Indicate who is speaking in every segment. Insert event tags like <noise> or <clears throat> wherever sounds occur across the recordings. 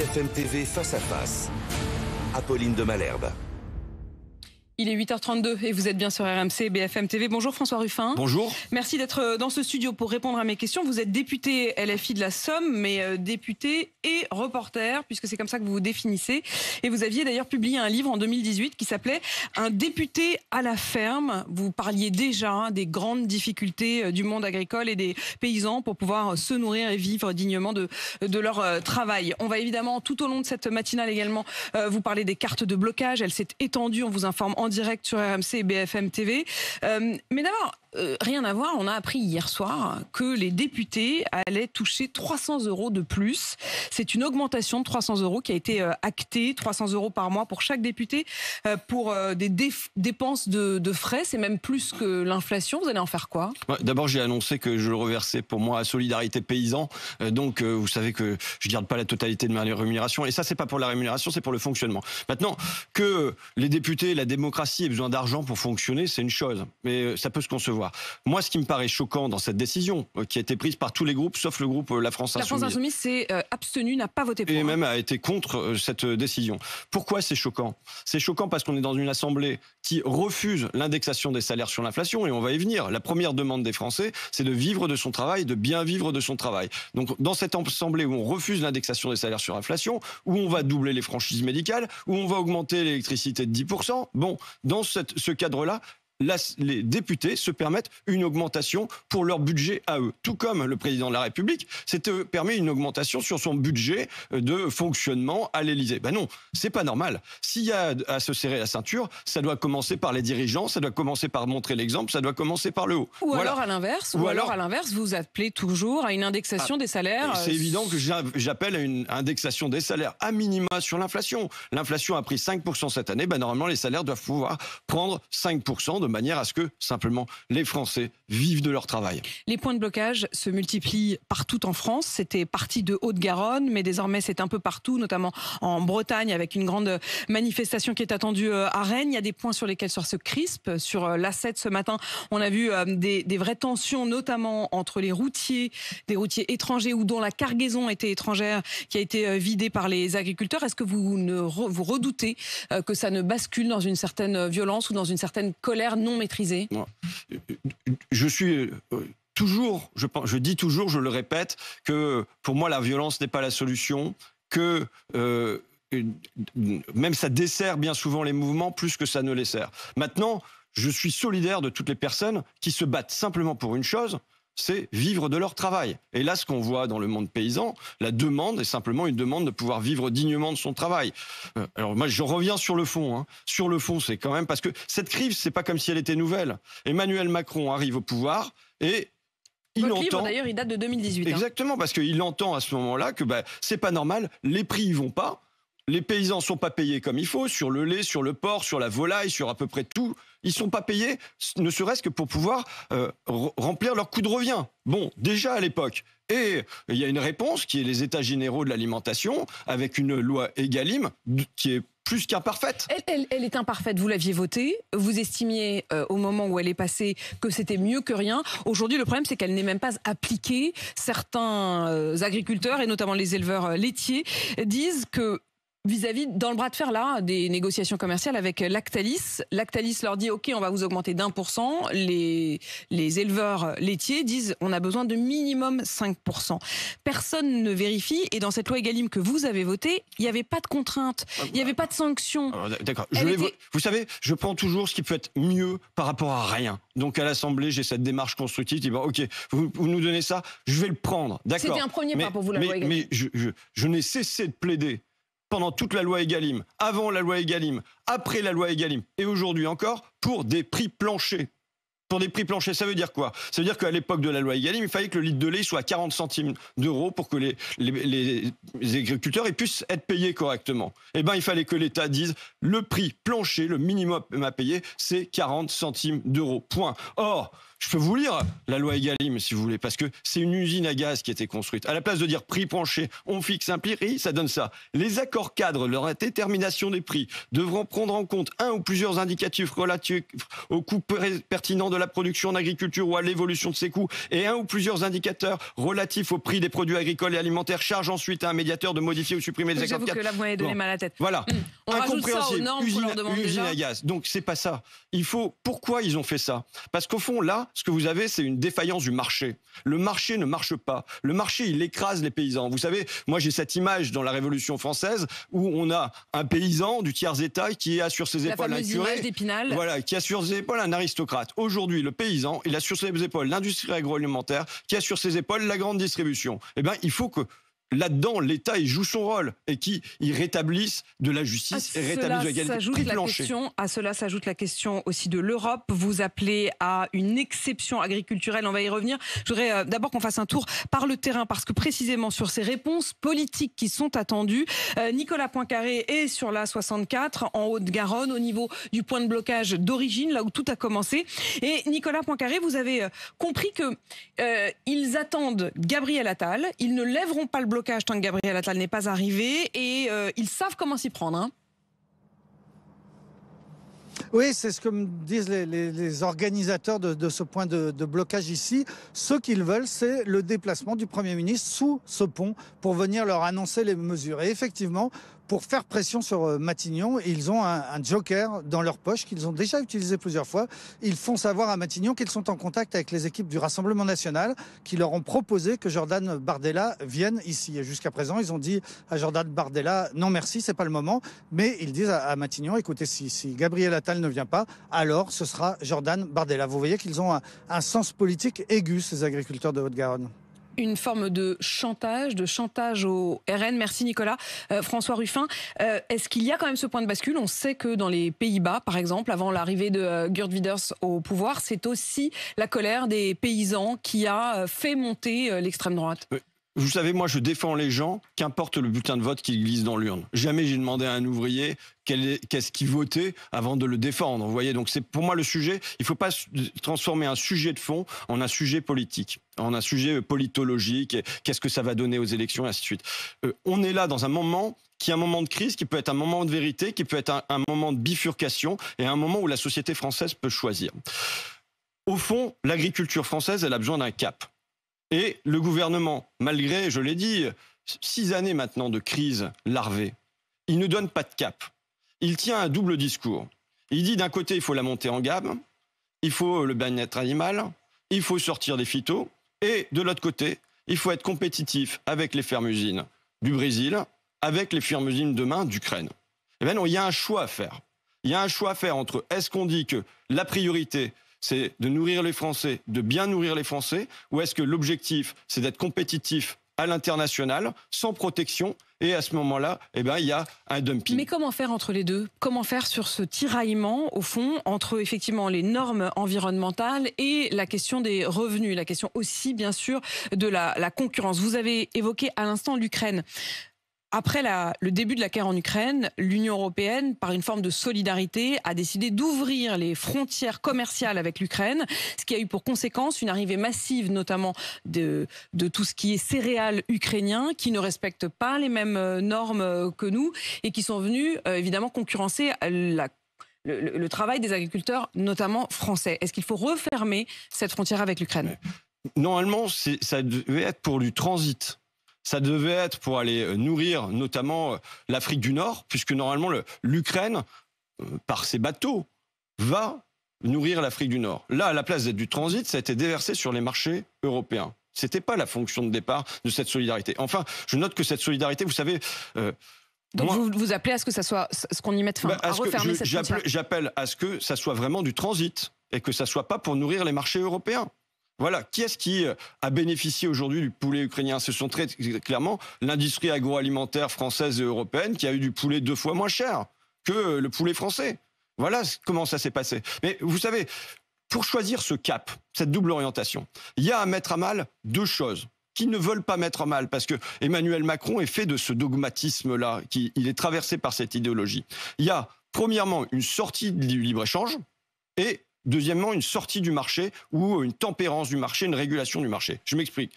Speaker 1: BFM TV face à face. Apolline de Malherbe.
Speaker 2: Il est 8h32 et vous êtes bien sur RMC BFM TV. Bonjour François Ruffin. Bonjour. Merci d'être euh, dans ce studio pour répondre à mes questions. Vous êtes député LFI de la Somme, mais euh, député et reporter, puisque c'est comme ça que vous vous définissez. Et vous aviez d'ailleurs publié un livre en 2018 qui s'appelait Un député à la ferme. Vous parliez déjà hein, des grandes difficultés euh, du monde agricole et des paysans pour pouvoir se nourrir et vivre dignement de, de leur travail. On va évidemment tout au long de cette matinale également vous parler des cartes de blocage. Elle s'est étendue, on vous informe en direct sur RMC et BFM TV. Euh, mais d'abord, euh, rien à voir, on a appris hier soir que les députés allaient toucher 300 euros de plus. C'est une augmentation de 300 euros qui a été euh, actée, 300 euros par mois pour chaque député, euh, pour des dépenses de, frais. C'est même plus que l'inflation. Vous allez en faire quoi
Speaker 1: D'abord, j'ai annoncé que je le reversais pour moi à Solidarité Paysan. donc, vous savez que je ne garde pas la totalité de ma rémunération. Et ça, c'est pas pour la rémunération, c'est pour le fonctionnement. Maintenant, que les députés, la démocratie aient besoin d'argent pour fonctionner, c'est une chose. Mais ça peut se concevoir. Moi, ce qui me paraît choquant dans cette décision, euh, qui a été prise par tous les groupes, sauf le groupe euh, La France Insoumise. La France Insoumise
Speaker 2: s'est euh, abstenue, n'a pas voté
Speaker 1: pour. Et hein. même a été contre cette décision. Pourquoi c'est choquant C'est choquant parce qu'on est dans une assemblée qui refuse l'indexation des salaires sur l'inflation, et on va y venir. La première demande des Français, c'est de vivre de son travail, de bien vivre de son travail. Donc, dans cette assemblée où on refuse l'indexation des salaires sur l'inflation, où on va doubler les franchises médicales, où on va augmenter l'électricité de 10%, bon, dans ce cadre-là, les députés se permettent une augmentation pour leur budget à eux. Tout comme le président de la République s'est euh, permis une augmentation sur son budget euh, de fonctionnement à l'Élysée. Ben non, c'est pas normal. S'il y a à se serrer la ceinture, ça doit commencer par les dirigeants, ça doit commencer par montrer l'exemple, ça doit commencer par le haut. Ou alors à l'inverse, ou, alors à
Speaker 2: l'inverse, vous appelez toujours à une indexation ah, des salaires. C'est euh,
Speaker 1: évident que j'appelle à une indexation des salaires à minima sur l'inflation. L'inflation a pris 5% cette année, ben normalement les salaires doivent pouvoir prendre 5% de manière à ce que simplement les Français vivent de leur travail.
Speaker 2: Les points de blocage se multiplient partout en France. C'était parti de Haute-Garonne, mais désormais c'est un peu partout, notamment en Bretagne avec une grande manifestation qui est attendue euh, à Rennes. Il y a des points sur lesquels ça se crispe. Sur euh, l'A7 ce matin, on a vu euh, des, vraies tensions, notamment entre les routiers, des routiers étrangers ou dont la cargaison était étrangère, qui a été vidée par les agriculteurs. Est-ce que vous ne vous redoutez que ça ne bascule dans une certaine violence ou dans une certaine colère non maîtrisée
Speaker 1: Je suis euh, toujours, je, je dis toujours, je le répète, que pour moi la violence n'est pas la solution, que euh, même ça dessert bien souvent les mouvements plus que ça ne les sert. Maintenant, je suis solidaire de toutes les personnes qui se battent simplement pour une chose, c'est vivre de leur travail. Et là, ce qu'on voit dans le monde paysan, la demande est simplement une demande de pouvoir vivre dignement de son travail. Euh, alors moi, je reviens sur le fond. Hein. Sur le fond, c'est quand même parce que cette crise, c'est pas comme si elle était nouvelle. Emmanuel Macron arrive au pouvoir et
Speaker 2: il entend... d'ailleurs, il date de 2018. Hein.
Speaker 1: Exactement, parce qu'il entend à ce moment-là que ce bah, c'est pas normal, les prix y vont pas. Les paysans ne sont pas payés comme il faut sur le lait, sur le porc, sur la volaille, sur à peu près tout. Ils ne sont pas payés, ne serait-ce que pour pouvoir euh, remplir leur coût de revient. Bon, déjà à l'époque. Et il y a une réponse qui est les États généraux de l'alimentation avec une loi Egalim qui est plus qu'imparfaite.
Speaker 2: Elle, est imparfaite, vous l'aviez votée, vous estimiez euh, au moment où elle est passée que c'était mieux que rien. Aujourd'hui, le problème, c'est qu'elle n'est même pas appliquée. Certains euh, agriculteurs, et notamment les éleveurs laitiers, disent que Vis-à-vis, dans le bras de fer, là, des négociations commerciales avec Lactalis, Lactalis leur dit, OK, on va vous augmenter d'un pour cent. Les, les éleveurs laitiers disent, on a besoin de minimum 5%. Personne ne vérifie. Et dans cette loi Egalim que vous avez votée, il n'y avait pas de contraintes, ah, il n'y avait bah. pas de sanctions. Ah,
Speaker 1: bah, d'accord. Vous savez, je prends toujours ce qui peut être mieux par rapport à rien. Donc à l'Assemblée, j'ai cette démarche constructive. Dis, OK, vous, nous donnez ça, je vais le prendre. D'accord. C'était un premier pas pour vous, la mais, loi Egalim. Mais je, je n'ai cessé de plaider pendant toute la loi Egalim, avant la loi Egalim, après la loi Egalim et aujourd'hui encore pour des prix planchers. Pour des prix planchers, ça veut dire quoi Ça veut dire qu'à l'époque de la loi Egalim, il fallait que le litre de lait soit à 40 centimes d'euros pour que les, les, agriculteurs puissent être payés correctement. Eh bien, il fallait que l'État dise le prix plancher, le minimum à payer, c'est 40 centimes d'euros. Point. Or, je peux vous lire la loi Egalim, si vous voulez, parce que c'est une usine à gaz qui a été construite. À la place de dire prix penché, on fixe un prix, ça donne ça. Les accords cadres, leur détermination des prix, devront prendre en compte un ou plusieurs indicatifs relatifs aux coûts pertinents de la production en agriculture ou à l'évolution de ses coûts, et un ou plusieurs indicateurs relatifs au prix des produits agricoles et alimentaires. Charge ensuite à un médiateur de modifier ou supprimer les accords cadres. que là, vous m'avez donné mal à la tête. Voilà. <clears throat> On Incompréhensible. Ça aux normes usine, à gaz. Donc, c'est pas ça. Il faut. Pourquoi ils ont fait ça Parce qu'au fond, là, ce que vous avez, c'est une défaillance du marché. Le marché ne marche pas. Le marché, il écrase les paysans. Vous savez, moi j'ai cette image dans la Révolution française où on a un paysan du tiers état qui a sur ses épaules un curé, voilà, qui a sur ses épaules un aristocrate. Aujourd'hui, le paysan, il a sur ses épaules l'industrie agroalimentaire, qui a sur ses épaules la grande distribution. Eh bien, il faut que là-dedans, l'État il joue son rôle et qui il rétablisse
Speaker 2: de la justice et rétablisse de l'égalité. à cela s'ajoute la question aussi de l'Europe. Vous appelez à une exception agriculturelle. On va y revenir. Je voudrais euh, d'abord qu'on fasse un tour par le terrain parce que précisément sur ces réponses politiques qui sont attendues, euh, Nicolas Poincaré est sur la 64 en Haute-Garonne au niveau du point de blocage d'origine, là où tout a commencé. Et Nicolas Poincaré, vous avez euh, compris que ils attendent Gabriel Attal. Ils ne lèveront pas le blocage blocage tant que Gabriel Attal n'est pas arrivé. Et euh, ils savent comment s'y prendre. Hein.
Speaker 1: Oui, c'est ce que me disent les, organisateurs de, ce point de, de blocage ici. Ce qu'ils veulent, c'est le déplacement du Premier ministre sous ce pont pour venir leur annoncer les mesures. Et effectivement, pour faire pression sur euh, Matignon. ils ont un, joker dans leur poche qu'ils ont déjà utilisé plusieurs fois. Ils font savoir à Matignon qu'ils sont en contact avec les équipes du Rassemblement national qui leur ont proposé que Jordan Bardella vienne ici. jusqu'à présent, ils ont dit à Jordan Bardella non merci, c'est pas le moment. Mais ils disent à, Matignon écoutez, si, Gabriel Attal ne vient pas, alors ce sera Jordan Bardella. Vous voyez qu'ils ont un sens politique aigu, ces agriculteurs de Haute-Garonne
Speaker 2: une forme de chantage, de chantage au RN. Merci Nicolas. Euh, François Ruffin, euh, est-ce qu'il y a quand même ce point de bascule On sait que dans les Pays-Bas, par exemple, avant l'arrivée de euh, Gerd Wilders au pouvoir, c'est aussi la colère des paysans qui a fait monter l'extrême droite.
Speaker 1: Vous savez, moi, je défends les gens, qu'importe le bulletin de vote qui glisse dans l'urne. Jamais j'ai demandé à un ouvrier qu'est-ce qu'il votait avant de le défendre. Vous voyez, donc c'est pour moi le sujet. Il ne faut pas transformer un sujet de fond en un sujet politique, en un sujet euh, politologique. Qu'est-ce que ça va donner aux élections, et ainsi de suite. Euh, on est là dans un moment qui est un moment de crise, qui peut être un moment de vérité, qui peut être un moment de bifurcation et un moment où la société française peut choisir. Au fond, l'agriculture française, elle a besoin d'un cap. Et le gouvernement, malgré, je l'ai dit, six années maintenant de crise larvée, il ne donne pas de cap. Il tient un double discours. Il dit d'un côté, il faut la monter en gamme, il faut le bien-être animal, il faut sortir des phytos, et de l'autre côté, il faut être compétitif avec les fermes-usines du Brésil, avec les fermes-usines demain d'Ukraine. Eh bien non, il y a un choix à faire. Il y a un choix à faire entre est-ce qu'on dit que la priorité, c'est de nourrir les Français, de bien nourrir les Français, ou est-ce que l'objectif, c'est d'être compétitif à l'international, sans protection et à ce moment-là, eh ben, il y a un dumping.
Speaker 2: Mais comment faire entre les deux Comment faire sur ce tiraillement, au fond, entre effectivement les normes environnementales et la question des revenus, la question aussi, bien sûr, de la concurrence Vous avez évoqué à l'instant l'Ukraine. Après le début de la guerre en Ukraine, l'Union européenne, par une forme de solidarité, a décidé d'ouvrir les frontières commerciales avec l'Ukraine, ce qui a eu pour conséquence une arrivée massive, notamment de, tout ce qui est céréales ukrainiens, qui ne respectent pas les mêmes euh, normes euh, que nous et qui sont venus euh, évidemment concurrencer le, travail des agriculteurs, notamment français. Est-ce qu'il faut refermer cette frontière avec l'Ukraine
Speaker 1: Normalement, ça devait être pour du transit ça devait être pour aller euh, nourrir notamment euh, l'Afrique du Nord, puisque normalement l'Ukraine, euh, par ses bateaux, va nourrir l'Afrique du Nord. Là, à la place d'être du transit, ça a été déversé sur les marchés européens. Ce n'était pas la fonction de départ de cette solidarité. Enfin, je note que cette solidarité, vous savez.
Speaker 2: donc vous, vous appelez à ce que ça soit ce qu'on y mette fin, bah, à, refermer cette
Speaker 1: J'appelle à ce que ça soit vraiment du transit et que ça soit pas pour nourrir les marchés européens. Voilà, qui est-ce qui euh, a bénéficié aujourd'hui du poulet ukrainien Ce sont très clairement l'industrie agroalimentaire française et européenne qui a eu du poulet deux fois moins cher que le poulet français. Voilà comment ça s'est passé. Mais vous savez, pour choisir ce cap, cette double orientation, il y a à mettre à mal deux choses qui ne veulent pas mettre à mal, parce que Emmanuel Macron est fait de ce dogmatisme-là, qui il est traversé par cette idéologie. Il y a premièrement une sortie du libre échange et Deuxièmement, une sortie du marché ou une tempérance du marché, une régulation du marché. Je m'explique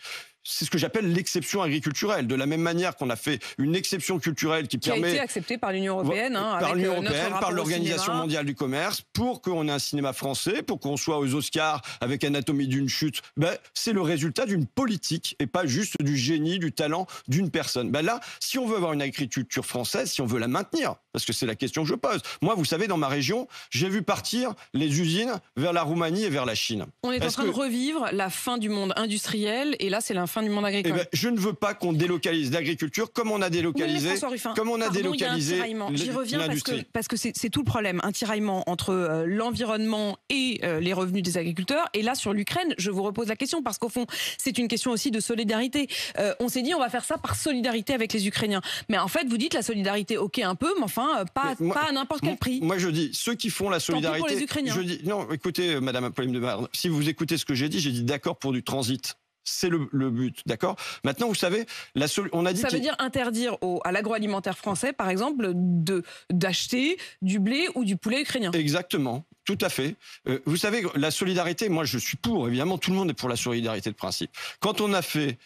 Speaker 1: c'est ce que j'appelle l'exception agriculturelle. De la même manière qu'on a fait une exception culturelle qui, permet. Qui a été
Speaker 2: acceptée par l'Union hein, euh, européenne, par par l'Organisation mondiale
Speaker 1: du commerce, pour qu'on ait un cinéma français, pour qu'on soit aux Oscars avec Anatomie d'une chute. Ben, c'est le résultat d'une politique et pas juste du génie, du talent d'une personne. Ben là, si on veut avoir une agriculture française, si on veut la maintenir, parce que c'est la question que je pose. Moi, vous savez, dans ma région, j'ai vu partir les usines vers la Roumanie et vers la Chine. On est, en train de
Speaker 2: revivre la fin du monde industriel et là, c'est la fin du monde eh agricole. Ben,
Speaker 1: je ne veux pas qu'on délocalise l'agriculture comme on a délocalisé, comme on a délocalisé J'y reviens
Speaker 2: parce que c'est tout le problème, un tiraillement entre euh, l'environnement et euh, les revenus des agriculteurs. Et là, sur l'Ukraine, je vous repose la question parce qu'au fond, c'est une question aussi de solidarité. Euh, on s'est dit, on va faire ça par solidarité avec les Ukrainiens. Mais en fait, vous dites la solidarité, ok, un peu, mais enfin euh, pas, pas à n'importe quel prix.
Speaker 1: Moi, je dis, ceux qui font la solidarité. pour les Ukrainiens. Je dis, non, écoutez, euh, Madame Apolline de Marne, si vous écoutez ce que j'ai dit, j'ai dit d'accord pour du transit. C'est le, but, d'accord Maintenant, vous savez, la on a dit... Ça veut dire
Speaker 2: interdire à l'agroalimentaire français, par exemple, de d'acheter du blé ou du poulet ukrainien. Exactement,
Speaker 1: tout à fait. Euh, vous savez, la solidarité, moi je suis pour, évidemment, tout le monde est pour la solidarité de principe. Quand on a fait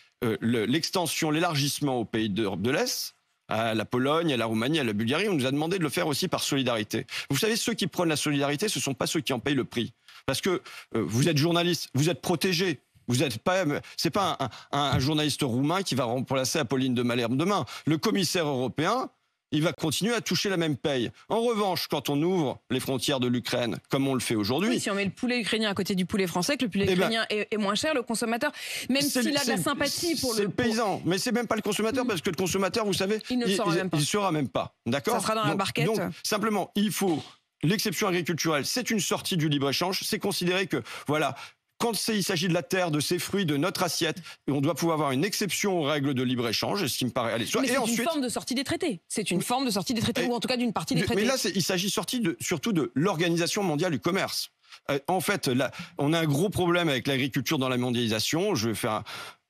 Speaker 1: l'extension, l'élargissement aux pays d'Europe de l'Est, à la Pologne, à la Roumanie, à la Bulgarie. On nous a demandé de le faire aussi par solidarité. Vous savez, ceux qui prennent la solidarité, ce ne sont pas ceux qui en payent le prix. Parce que euh, vous êtes journaliste, vous êtes protégé. Vous êtes pas, c'est pas un, un, journaliste roumain qui va remplacer Apolline de Malherbe demain. Le commissaire européen, il va continuer à toucher la même paye. En revanche, quand on ouvre les frontières de l'Ukraine, comme on le fait aujourd'hui... Oui, si
Speaker 2: on met le poulet ukrainien à côté du poulet français, que le poulet eh ben, ukrainien est, moins cher, le consommateur, même s'il a de la sympathie pour le... C'est
Speaker 1: paysan, mais c'est même pas le consommateur, parce que le consommateur, vous savez, il ne sera même pas. D'accord Ça sera dans donc, la barquette. Donc, simplement, il faut L'exception agriculturelle, c'est une sortie du libre-échange. C'est considérer que, voilà, quand il s'agit de la terre, de ses fruits, de notre assiette, on doit pouvoir avoir une exception aux règles de libre-échange, ce qui me paraît aller et ensuite... une
Speaker 2: forme de sortie des traités. C'est une forme de sortie des traités, ou en tout cas d'une partie des traités. Mais là,
Speaker 1: il s'agit de, surtout de l'Organisation mondiale du commerce euh, en fait, là, on a un gros problème avec l'agriculture dans la mondialisation. Je vais faire un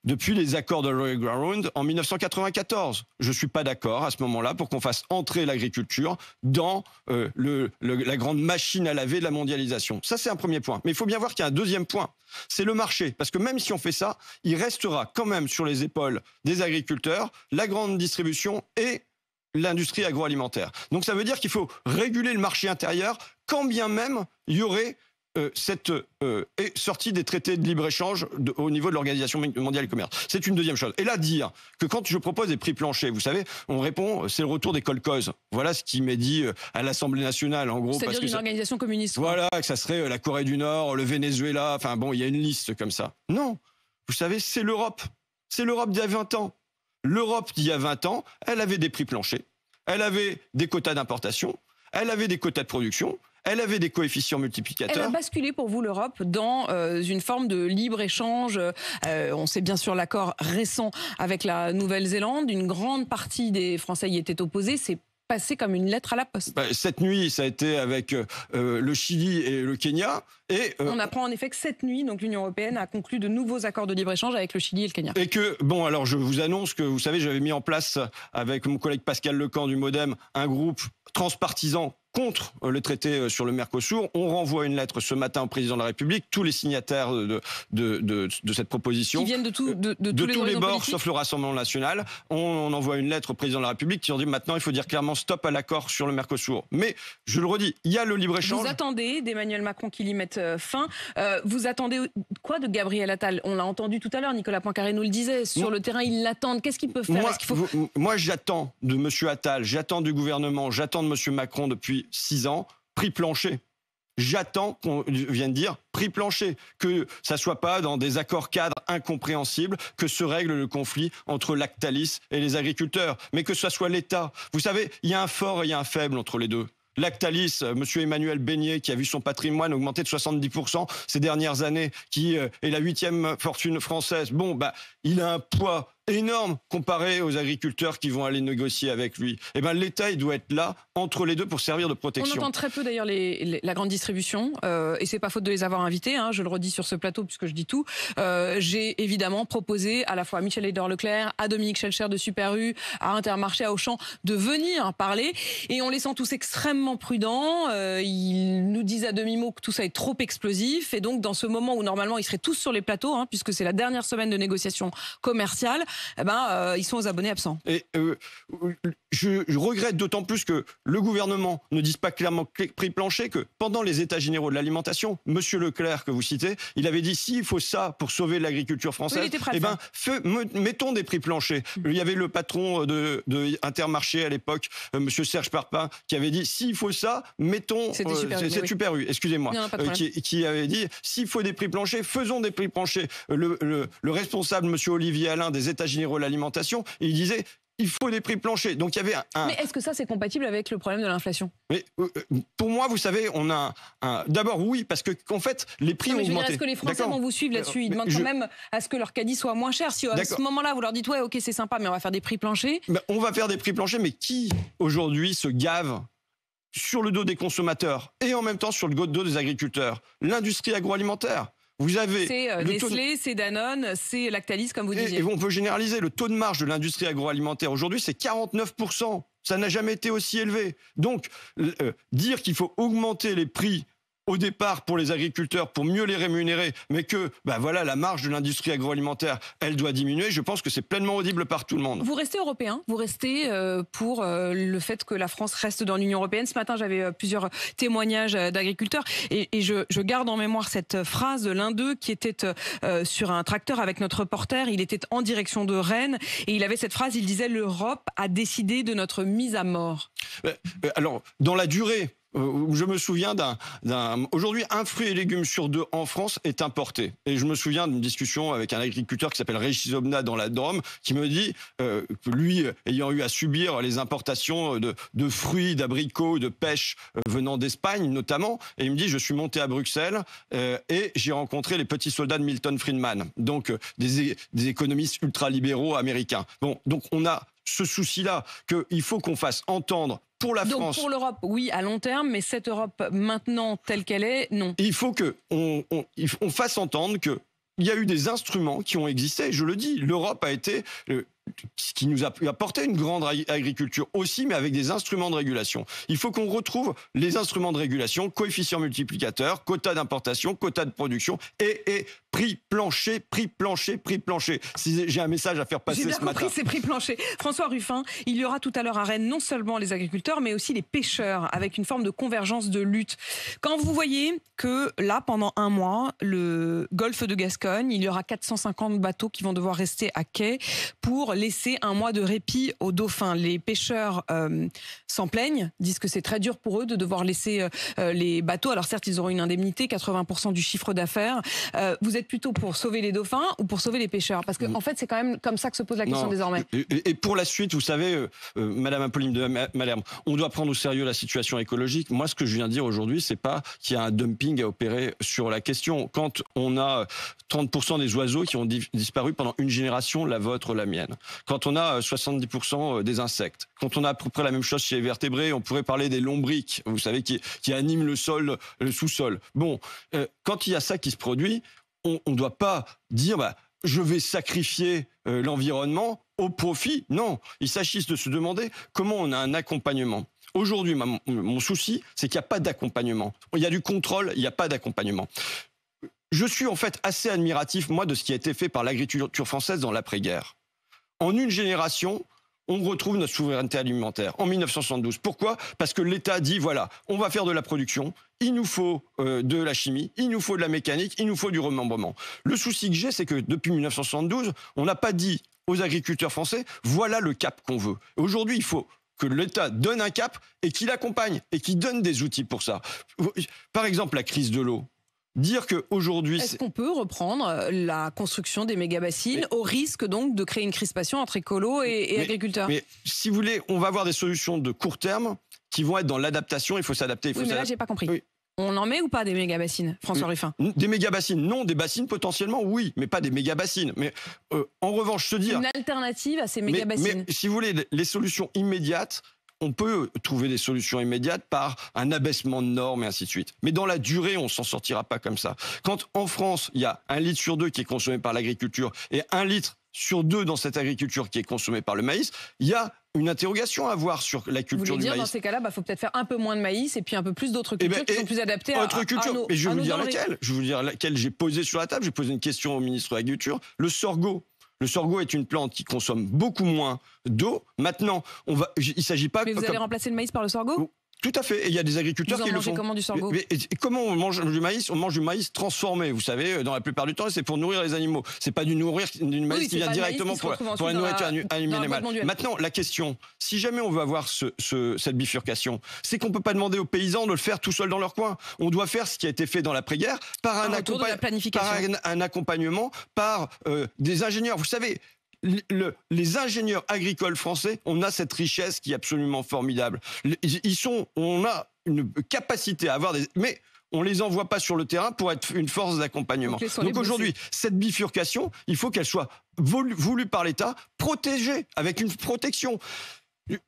Speaker 1: depuis les accords de Royal Ground en 1994. Je ne suis pas d'accord à ce moment-là pour qu'on fasse entrer l'agriculture dans euh, la grande machine à laver de la mondialisation. Ça, c'est un premier point. Mais il faut bien voir qu'il y a un deuxième point, c'est le marché. Parce que même si on fait ça, il restera quand même sur les épaules des agriculteurs, la grande distribution et l'industrie agroalimentaire. Donc ça veut dire qu'il faut réguler le marché intérieur quand bien même il y aurait euh, cette euh, sortie des traités de libre-échange au niveau de l'Organisation mondiale du commerce. C'est une deuxième chose. Et là, dire que quand je propose des prix planchers, vous savez, on répond, c'est le retour des colcos. Voilà ce qui m'est dit euh, à l'Assemblée nationale, en gros. C'est-à-dire une
Speaker 2: organisation communiste.
Speaker 1: Voilà, que ça serait la Corée du Nord, le Venezuela, enfin bon, il y a une liste comme ça. Non, vous savez, c'est l'Europe. C'est l'Europe d'il y a 20 ans. L'Europe d'il y a 20 ans, elle avait des prix planchers, elle avait des quotas d'importation, elle avait des quotas de production, elle avait des coefficients multiplicateurs. Elle a
Speaker 2: basculé pour vous l'Europe dans euh, une forme de libre-échange. Euh, on sait bien sûr l'accord récent avec la Nouvelle-Zélande. Une grande partie des Français y étaient opposés. C'est passé comme une lettre à la poste.
Speaker 1: Bah, cette nuit, ça a été avec euh, le Chili et le Kenya. Et, on
Speaker 2: apprend en effet que cette nuit, donc l'Union européenne a conclu de nouveaux accords de libre-échange avec le Chili et le Kenya.
Speaker 1: Et que, bon, alors je vous annonce que, vous savez, j'avais mis en place avec mon collègue Pascal Lecan du Modem un groupe transpartisan contre euh, le traité euh, sur le Mercosur. On renvoie une lettre ce matin au président de la République, tous les signataires de, de, cette proposition. Qui viennent
Speaker 2: de, tout, de, de, tous les, bords, sauf
Speaker 1: le Rassemblement national. On, envoie une lettre au président de la République qui leur dit maintenant il faut dire clairement stop à l'accord sur le Mercosur. Mais je le redis, il y a le libre-échange. Vous
Speaker 2: attendez d'Emmanuel Macron qu'il y mette euh, fin. vous attendez quoi de Gabriel Attal On l'a entendu tout à l'heure, Nicolas Poincaré nous le disait. Sur le terrain, ils l'attendent. Qu'est-ce qu'ils peuvent faire Moi,
Speaker 1: moi j'attends de M. Attal, j'attends du gouvernement, j'attends de M. Macron depuis six ans, prix plancher. J'attends qu'on vienne dire prix plancher, que ça soit pas dans des accords cadres incompréhensibles que se règle le conflit entre Lactalis et les agriculteurs, mais que ce soit l'État. Vous savez, il y a un fort et il y a un faible entre les deux. Lactalis, euh, M. Emmanuel Beignet, qui a vu son patrimoine augmenter de 70% ces dernières années, qui euh, est la huitième fortune française. Bon, bah, il a un poids énorme comparé aux agriculteurs qui vont aller négocier avec lui. Eh ben, l'État, il doit être là entre les deux pour servir de protection. On entend très
Speaker 2: peu d'ailleurs la grande distribution, euh, et c'est pas faute de les avoir invités. Hein, je le redis sur ce plateau puisque je dis tout. Euh, j'ai évidemment proposé à la fois à Michel Edouard Leclerc, à Dominique Schelcher de Super U, à Intermarché, à Auchan de venir parler, et on les sent tous extrêmement prudents. Euh, ils nous disent à demi mot que tout ça est trop explosif, et donc dans ce moment où normalement ils seraient tous sur les plateaux, hein, puisque c'est la dernière semaine de négociation commerciale, eh ben, euh, ils sont aux abonnés absents.
Speaker 1: Et euh, je, regrette d'autant plus que le gouvernement ne dise pas clairement prix plancher que pendant les États généraux de l'alimentation, Monsieur Leclerc que vous citez, il avait dit s'il faut ça pour sauver l'agriculture française, eh ben, mettons des prix planchers. Mm. Il y avait le patron de, à l'époque, euh, Monsieur Serge Parpin, qui avait dit s'il faut ça, mettons c'est super, excusez-moi, qui, avait dit s'il faut des prix planchers, faisons des prix planchers. Le, responsable Monsieur Olivier Alain des États généraux de l'alimentation, il disait il faut des prix planchers. Donc il y avait un. Mais
Speaker 2: est-ce que ça c'est compatible avec le problème de l'inflation
Speaker 1: Mais euh, euh, pour moi, vous savez, on a un. D'abord oui, parce que qu'en fait les prix mais Est-ce que les Français vont vous suivre euh, là-dessus Ils demandent quand même
Speaker 2: à ce que leur caddie soit moins cher. Si à ce moment-là vous leur dites ouais, ok, c'est sympa, mais on va faire des prix planchers.
Speaker 1: Bah, on va faire des prix planchers, mais qui aujourd'hui se gave sur le dos des consommateurs et en même temps sur le dos des agriculteurs L'industrie agroalimentaire. Vous avez. C'est euh, Nestlé,
Speaker 2: c'est Danone, c'est Lactalis, comme vous dites. disiez. Et on
Speaker 1: peut généraliser. Le taux de marge de l'industrie agroalimentaire aujourd'hui, c'est 49%. Ça n'a jamais été aussi élevé. Donc, euh, dire qu'il faut augmenter les prix au départ pour les agriculteurs pour mieux les rémunérer, mais que ben voilà la marge de l'industrie agroalimentaire, elle doit diminuer. Je pense que c'est pleinement audible par tout le monde.
Speaker 2: Vous restez européen, vous restez euh, pour euh, le fait que la France reste dans l'Union européenne. Ce matin, j'avais euh, plusieurs témoignages d'agriculteurs et, je, je, garde en mémoire cette phrase de l'un d'eux qui était sur un tracteur avec notre reporter. Il était en direction de Rennes et il avait cette phrase. Il disait l'Europe a décidé de notre mise à mort.
Speaker 1: Alors dans la durée, euh, je me souviens d'un. Aujourd'hui, un fruit et légume sur deux en France est importé. Et je me souviens d'une discussion avec un agriculteur qui s'appelle Régis Obna dans la Drôme, qui me dit, euh, lui, ayant eu à subir les importations de, fruits, d'abricots, de pêches euh, venant d'Espagne notamment, et il me dit, je suis monté à Bruxelles et j'ai rencontré les petits soldats de Milton Friedman, donc des, économistes ultralibéraux américains. Bon, donc on a ce souci-là, qu'il faut qu'on fasse entendre pour la Donc Pour
Speaker 2: l'Europe, oui, à long terme, mais cette Europe maintenant telle qu'elle est, non. Il faut qu'on
Speaker 1: on, fasse entendre qu'il y a eu des instruments qui ont existé. Je le dis, l'Europe a été ce qui nous a apporté une grande agriculture aussi, mais avec des instruments de régulation. Il faut qu'on retrouve les instruments de régulation, coefficient multiplicateur, quota d'importation, quota de production et, prix plancher, prix plancher, prix plancher. Si j'ai un message à faire passer ce matin. c'est
Speaker 2: prix plancher. François Ruffin, il y aura tout à l'heure à Rennes non seulement les agriculteurs, mais aussi les pêcheurs, avec une forme de convergence de lutte. Quand vous voyez que là, pendant un mois, le golfe de Gascogne, il y aura 450 bateaux qui vont devoir rester à quai pour laisser un mois de répit aux dauphins. Les pêcheurs euh, s'en plaignent, disent que c'est très dur pour eux de devoir laisser euh, euh, les bateaux. Alors certes, ils auront une indemnité, 80% du chiffre d'affaires. vous êtes plutôt pour sauver les dauphins ou pour sauver les pêcheurs Parce qu'en en fait, c'est quand même comme ça que se pose la question désormais.
Speaker 1: Et, pour la suite, vous savez, Madame Apolline de Malherbe, on doit prendre au sérieux la situation écologique. Moi, ce que je viens de dire aujourd'hui, c'est pas qu'il y a un dumping à opérer sur la question. Quand on a 30% des oiseaux qui ont disparu pendant une génération, la vôtre, la mienne quand on a 70% euh, euh, des insectes, quand on a à peu près la même chose chez les vertébrés, on pourrait parler des lombriques, vous savez, qui, animent le sol, le sous-sol. Bon, euh, quand il y a ça qui se produit, on ne doit pas dire bah, je vais sacrifier l'environnement au profit. Non, il s'agisse de se demander comment on a un accompagnement. Aujourd'hui, mon souci, c'est qu'il n'y a pas d'accompagnement. Il y a du contrôle, il n'y a pas d'accompagnement. Je suis en fait assez admiratif, moi, de ce qui a été fait par l'agriculture française dans l'après-guerre en une génération, on retrouve notre souveraineté alimentaire en 1972. Pourquoi Parce que l'État dit voilà, on va faire de la production, il nous faut euh, de la chimie, il nous faut de la mécanique, il nous faut du remembrement. Le souci que j'ai, c'est que depuis 1972, on n'a pas dit aux agriculteurs français voilà le cap qu'on veut. Aujourd'hui, il faut que l'État donne un cap et qu'il accompagne et qu'il donne des outils pour ça. Par exemple, la crise de l'eau. Dire qu'aujourd'hui... Est-ce
Speaker 2: qu'on peut reprendre euh, la construction des méga-bassines au risque donc de créer une crispation entre écolos et, agriculteurs Mais
Speaker 1: si vous voulez, on va avoir des solutions de court terme qui vont être dans l'adaptation. Il faut s'adapter. Oui, mais là, j'ai
Speaker 2: pas compris. On en met ou pas des méga bassines, François euh, Ruffin
Speaker 1: Des méga bassines, non. Des bassines potentiellement, oui, mais pas des méga bassines. Mais euh, en revanche, se dire une
Speaker 2: alternative à ces méga bassines.
Speaker 1: mais si vous voulez, les solutions immédiates, on peut trouver des solutions immédiates par un abaissement de normes et ainsi de suite. Mais dans la durée, on s'en sortira pas comme ça. Quand en France, il y a un litre sur deux qui est consommé par l'agriculture et un litre sur deux dans cette agriculture qui est consommé par le maïs, il y a une interrogation à avoir sur la culture Vous du dire, Dans ces
Speaker 2: cas-là, il bah, faut peut-être faire un peu moins de maïs et puis un peu plus d'autres eh ben, cultures qui eh, sont plus adaptées à, à, culture. Et je vais vous dire laquelle.
Speaker 1: Je vais vous dire laquelle j'ai posé sur la table. J'ai posé une question au ministre de l'Agriculture. Le sorgho le sorgho est une plante qui consomme beaucoup moins d'eau. Maintenant, on va, il s'agit pas. Mais vous allez
Speaker 2: remplacer le maïs par le sorgho
Speaker 1: tout à fait. Et il y a des agriculteurs qui le font. comment mais, Comment on mange du maïs On mange du maïs transformé. Vous savez, euh, dans la plupart du temps, c'est pour nourrir les animaux. C'est pas du nourrir du maïs qui vient directement pour, la, pour Maintenant, la question si jamais on veut avoir ce, cette bifurcation, c'est qu'on peut pas demander aux paysans de le faire tout seul dans leur coin. On doit faire ce qui a été fait dans l'après-guerre par, un, un, accompagnement, par euh, des ingénieurs. Vous savez, les ingénieurs agricoles français, on a cette richesse qui est absolument formidable. Ils sont, on a une capacité à avoir des, mais on ne les envoie pas sur le terrain pour être une force d'accompagnement. Donc aujourd'hui, cette bifurcation, il faut qu'elle soit voulue par l'État, protégée avec une protection.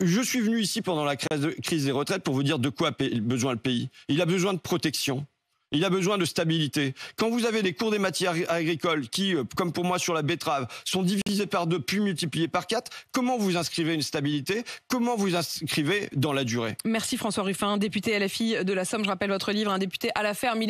Speaker 1: Je suis venu ici pendant la crise des retraites pour vous dire de quoi a besoin le pays. Il a besoin de protection. Il a besoin de stabilité. Quand vous avez des cours des matières agricoles qui, euh, comme pour moi sur la betterave, sont divisés par deux puis multipliés par quatre, comment vous inscrivez une stabilité Comment vous inscrivez dans la durée
Speaker 2: Merci François Ruffin, député LFI de la Somme. Je rappelle votre livre, un député à la ferme. Il